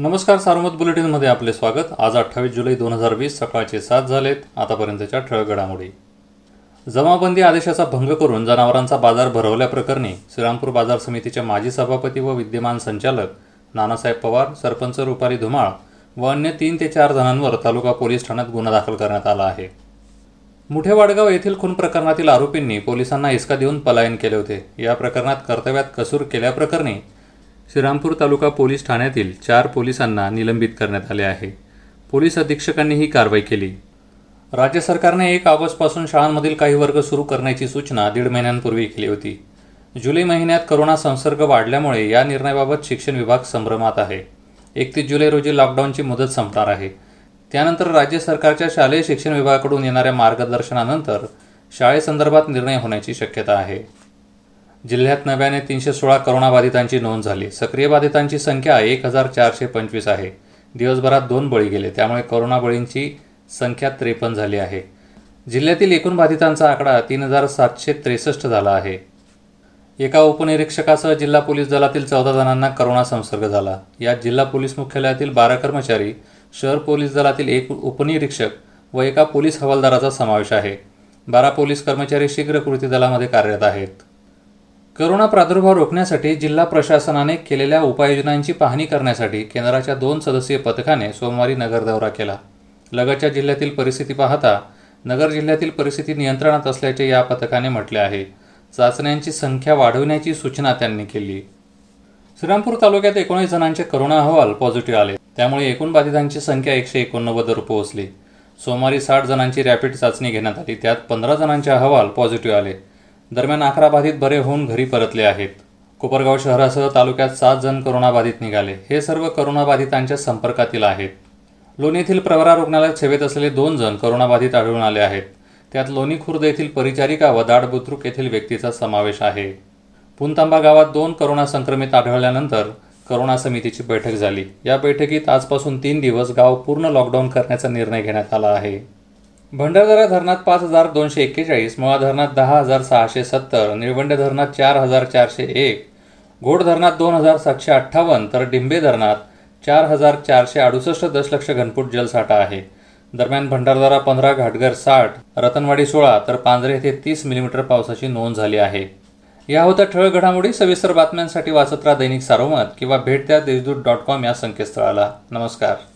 नमस्कार सार्वमत बुलेटिनमध्ये आपले स्वागत आज अठ्ठावीस जुलै दोन हजार वीस सकाळचे सात झालेत आतापर्यंतच्या ठळक घडामोडी जमाबंदी आदेशाचा भंग करून जनावरांचा बाजार भरवल्याप्रकरणी श्रीरामपूर बाजार समितीचे माजी सभापती व विद्यमान संचालक नानासाहेब पवार सरपंच रुपाली धुमाळ व अन्य तीन ते चार जणांवर तालुका पोलीस ठाण्यात गुन्हा दाखल करण्यात आला आहे मुठेवाडगाव येथील खून प्रकरणातील आरोपींनी पोलिसांना इसका देऊन पलायन केले होते या प्रकरणात कर्तव्यात कसूर केल्याप्रकरणी श्रीरामपूर तालुका पोलीस ठाण्यातील चार पोलिसांना निलंबित करण्यात आले आहे पोलीस अधीक्षकांनी ही कारवाई केली राज्य सरकारने एक ऑगस्टपासून शाळांमधील काही वर्ग सुरू करण्याची सूचना दीड महिन्यांपूर्वी केली होती जुलै महिन्यात करोना संसर्ग वाढल्यामुळे या निर्णयाबाबत शिक्षण विभाग संभ्रमात आहे एकतीस जुलै रोजी लॉकडाऊनची मुदत संपणार आहे त्यानंतर राज्य सरकारच्या शालेय शिक्षण विभागाकडून येणाऱ्या मार्गदर्शनानंतर शाळेसंदर्भात निर्णय होण्याची शक्यता आहे जिल्ह्यात नव्याने तीनशे सोळा करोनाबाधितांची नोंद झाली सक्रिय बाधितांची संख्या एक हजार चारशे पंचवीस आहे दिवसभरात दोन बळी गेले त्यामुळे करोना बळींची संख्या त्रेपन्न झाली आहे जिल्ह्यातील एकूण बाधितांचा आकडा तीन हजार सातशे त्रेसष्ट झाला आहे एका उपनिरीक्षकासह जिल्हा पोलीस दलातील चौदा जणांना करोना संसर्ग झाला यात जिल्हा पोलीस मुख्यालयातील बारा कर्मचारी शहर पोलीस दलातील एक उपनिरीक्षक व एका पोलीस हवालदाराचा समावेश आहे बारा पोलीस कर्मचारी शीघ्र कृती दलामध्ये कार्यरत आहेत करोना प्रादुर्भाव रोखण्यासाठी जिल्हा प्रशासनाने केलेल्या उपाययोजनांची पाहणी करण्यासाठी केंद्राच्या दोन सदस्यीय पथकाने सोमवारी नगर दौरा केला लगतच्या जिल्ह्यातील परिस्थिती पाहता नगर जिल्ह्यातील परिस्थिती नियंत्रणात असल्याचे या पथकाने म्हटले आहे चाचण्यांची संख्या वाढवण्याची सूचना त्यांनी केली श्रीरामपूर तालुक्यात एकोणीस जणांचे करोना अहवाल पॉझिटिव्ह आले त्यामुळे एकूण बाधितांची संख्या एकशे एकोणनव्वद पोहोचली सोमवारी साठ जणांची रॅपिड चाचणी घेण्यात आली त्यात पंधरा जणांचे अहवाल पॉझिटिव्ह आले दरम्यान अकरा बाधित बरे होऊन घरी परतले आहेत कोपरगाव शहरासह तालुक्यात सात जण करोनाबाधित निघाले हे सर्व करोनाबाधितांच्या संपर्कातील आहेत लोणी येथील प्रवरा रुग्णालयात सेवेत असलेले दोन जण करोनाबाधित आढळून आले आहेत त्यात लोणी खुर्द येथील परिचारिका व बुद्रुक येथील व्यक्तीचा समावेश आहे पुंतांबा गावात दोन करोना संक्रमित आढळल्यानंतर करोना समितीची बैठक झाली या बैठकीत आजपासून तीन दिवस गाव पूर्ण लॉकडाऊन करण्याचा निर्णय घेण्यात आला आहे भंडारदरा धरणात पाच हजार दोनशे एक्केचाळीस मुळा धरणात दहा हजार सहाशे सत्तर निळवंडे धरणात चार हजार चारशे एक घोड धरणात दोन हजार सातशे अठ्ठावन्न तर डिंबे धरणात चार हजार चारशे अडुसष्ट दशलक्ष घनफूट जलसाठा आहे दरम्यान भंडारदरा पंधरा घाटघर साठ रतनवाडी सोळा तर पांजरे येथे तीस मिलीमीटर पावसाची नोंद झाली आहे या होत्या ठळ घडामोडी सविस्तर बातम्यांसाठी वाचत राहा दैनिक सारोमत किंवा भेट द्या देशदूत डॉट कॉम या संकेतस्थळाला नमस्कार